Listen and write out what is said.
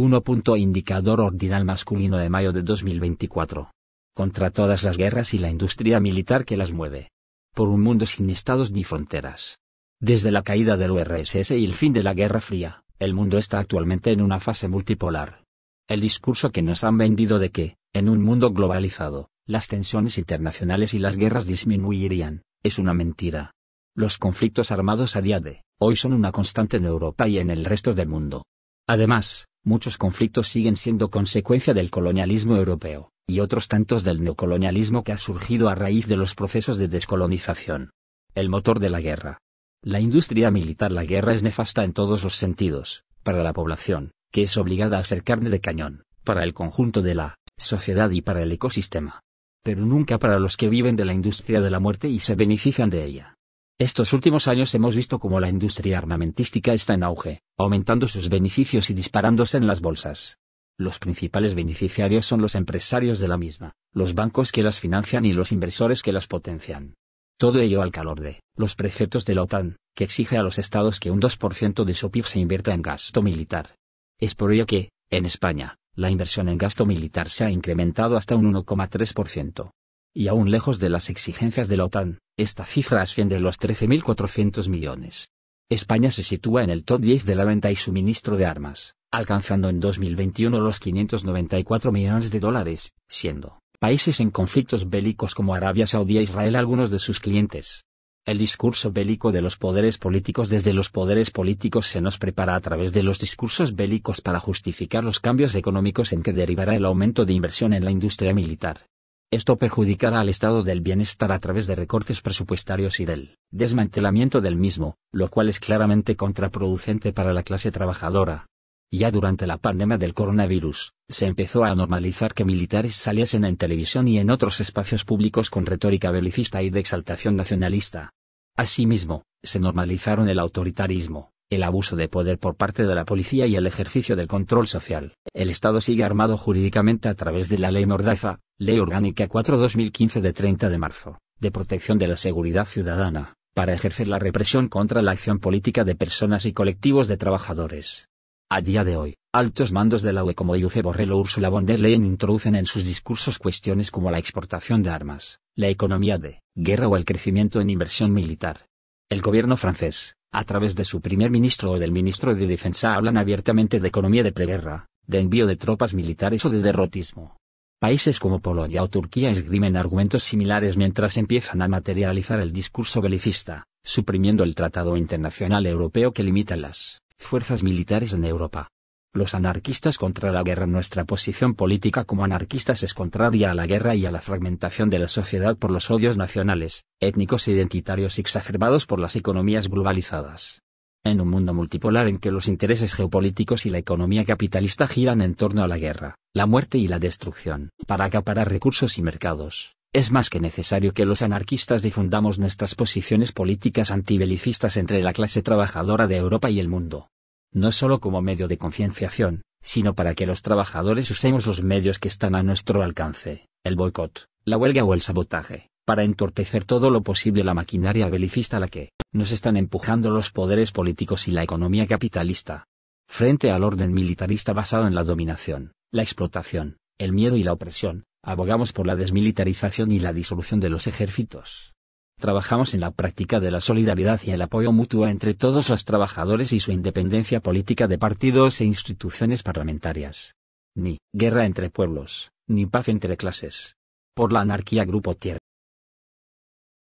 1. Indicador Ordinal Masculino de mayo de 2024. Contra todas las guerras y la industria militar que las mueve. Por un mundo sin estados ni fronteras. Desde la caída del URSS y el fin de la Guerra Fría, el mundo está actualmente en una fase multipolar. El discurso que nos han vendido de que, en un mundo globalizado, las tensiones internacionales y las guerras disminuirían, es una mentira. Los conflictos armados a día de hoy son una constante en Europa y en el resto del mundo. Además, muchos conflictos siguen siendo consecuencia del colonialismo europeo, y otros tantos del neocolonialismo que ha surgido a raíz de los procesos de descolonización. El motor de la guerra. La industria militar la guerra es nefasta en todos los sentidos, para la población, que es obligada a ser carne de cañón, para el conjunto de la sociedad y para el ecosistema. Pero nunca para los que viven de la industria de la muerte y se benefician de ella. Estos últimos años hemos visto cómo la industria armamentística está en auge, aumentando sus beneficios y disparándose en las bolsas. Los principales beneficiarios son los empresarios de la misma, los bancos que las financian y los inversores que las potencian. Todo ello al calor de los preceptos de la OTAN, que exige a los estados que un 2% de su PIB se invierta en gasto militar. Es por ello que, en España, la inversión en gasto militar se ha incrementado hasta un 1,3%. Y aún lejos de las exigencias de la OTAN, esta cifra asciende a los 13.400 millones. España se sitúa en el top 10 de la venta y suministro de armas, alcanzando en 2021 los 594 millones de dólares, siendo países en conflictos bélicos como Arabia Saudí e Israel algunos de sus clientes. El discurso bélico de los poderes políticos desde los poderes políticos se nos prepara a través de los discursos bélicos para justificar los cambios económicos en que derivará el aumento de inversión en la industria militar, esto perjudicará al estado del bienestar a través de recortes presupuestarios y del desmantelamiento del mismo, lo cual es claramente contraproducente para la clase trabajadora. Ya durante la pandemia del coronavirus, se empezó a normalizar que militares saliesen en televisión y en otros espacios públicos con retórica belicista y de exaltación nacionalista. Asimismo, se normalizaron el autoritarismo, el abuso de poder por parte de la policía y el ejercicio del control social. El Estado sigue armado jurídicamente a través de la Ley Mordaza, Ley Orgánica 4-2015 de 30 de marzo, de protección de la seguridad ciudadana, para ejercer la represión contra la acción política de personas y colectivos de trabajadores. A día de hoy, altos mandos de la UE como Iuce Borrell o Ursula von der Leyen introducen en sus discursos cuestiones como la exportación de armas, la economía de guerra o el crecimiento en inversión militar el gobierno francés, a través de su primer ministro o del ministro de Defensa, hablan abiertamente de economía de preguerra, de envío de tropas militares o de derrotismo. Países como Polonia o Turquía esgrimen argumentos similares mientras empiezan a materializar el discurso belicista, suprimiendo el Tratado Internacional Europeo que limita las fuerzas militares en Europa. Los anarquistas contra la guerra Nuestra posición política como anarquistas es contraria a la guerra y a la fragmentación de la sociedad por los odios nacionales, étnicos e identitarios exacerbados por las economías globalizadas. En un mundo multipolar en que los intereses geopolíticos y la economía capitalista giran en torno a la guerra, la muerte y la destrucción, para acaparar recursos y mercados, es más que necesario que los anarquistas difundamos nuestras posiciones políticas antibelicistas entre la clase trabajadora de Europa y el mundo no solo como medio de concienciación, sino para que los trabajadores usemos los medios que están a nuestro alcance, el boicot, la huelga o el sabotaje, para entorpecer todo lo posible la maquinaria belicista a la que nos están empujando los poderes políticos y la economía capitalista. Frente al orden militarista basado en la dominación, la explotación, el miedo y la opresión, abogamos por la desmilitarización y la disolución de los ejércitos. Trabajamos en la práctica de la solidaridad y el apoyo mutuo entre todos los trabajadores y su independencia política de partidos e instituciones parlamentarias. Ni guerra entre pueblos, ni paz entre clases. Por la anarquía Grupo Tierra.